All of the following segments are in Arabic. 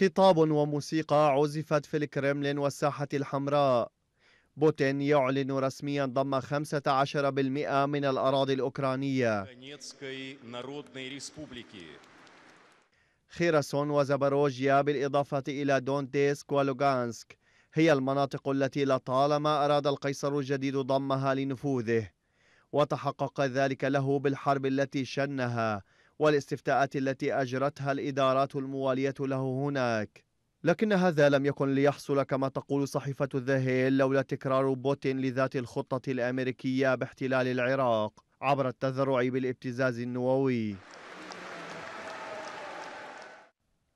خطاب وموسيقى عزفت في الكرملين والساحة الحمراء بوتين يعلن رسميا ضم 15% من الأراضي الأوكرانية خيرسون وزبروجيا بالإضافة إلى دونتيسك ولوغانسك هي المناطق التي لطالما أراد القيصر الجديد ضمها لنفوذه وتحقق ذلك له بالحرب التي شنها والاستفتاءات التي أجرتها الإدارات الموالية له هناك لكن هذا لم يكن ليحصل كما تقول صحيفة الذهيل لولا تكرار بوتين لذات الخطة الأمريكية باحتلال العراق عبر التذرع بالابتزاز النووي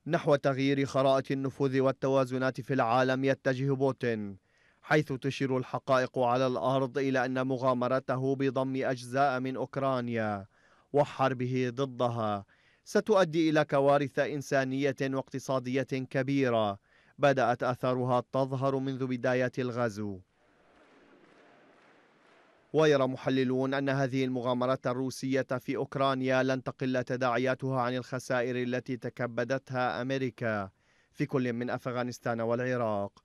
نحو تغيير خرائط النفوذ والتوازنات في العالم يتجه بوتين حيث تشير الحقائق على الأرض إلى أن مغامرته بضم أجزاء من أوكرانيا وحربه ضدها ستؤدي إلى كوارث إنسانية واقتصادية كبيرة بدأت أثارها تظهر منذ بداية الغزو ويرى محللون أن هذه المغامرة الروسية في أوكرانيا لن تقل تداعياتها عن الخسائر التي تكبدتها أمريكا في كل من أفغانستان والعراق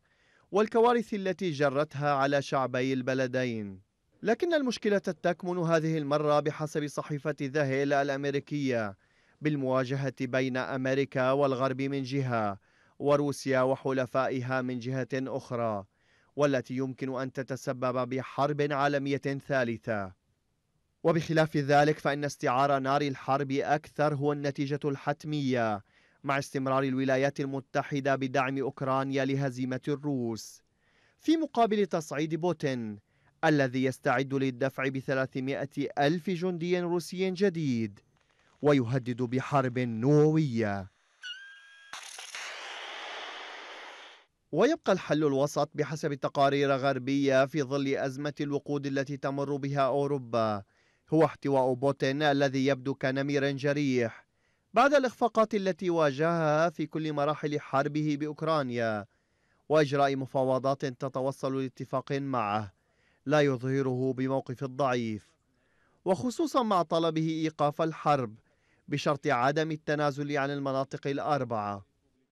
والكوارث التي جرتها على شعبي البلدين لكن المشكلة تكمن هذه المرة بحسب صحيفة ذهيل الأمريكية بالمواجهة بين أمريكا والغرب من جهة وروسيا وحلفائها من جهة أخرى والتي يمكن أن تتسبب بحرب عالمية ثالثة وبخلاف ذلك فإن استعار نار الحرب أكثر هو النتيجة الحتمية مع استمرار الولايات المتحدة بدعم أوكرانيا لهزيمة الروس في مقابل تصعيد بوتين الذي يستعد للدفع ب ألف جندي روسي جديد ويهدد بحرب نووية ويبقى الحل الوسط بحسب تقارير غربية في ظل أزمة الوقود التي تمر بها أوروبا هو احتواء بوتين الذي يبدو كنمر جريح بعد الإخفاقات التي واجهها في كل مراحل حربه بأوكرانيا وإجراء مفاوضات تتوصل لاتفاق معه لا يظهره بموقف الضعيف وخصوصا مع طلبه إيقاف الحرب بشرط عدم التنازل عن المناطق الأربعة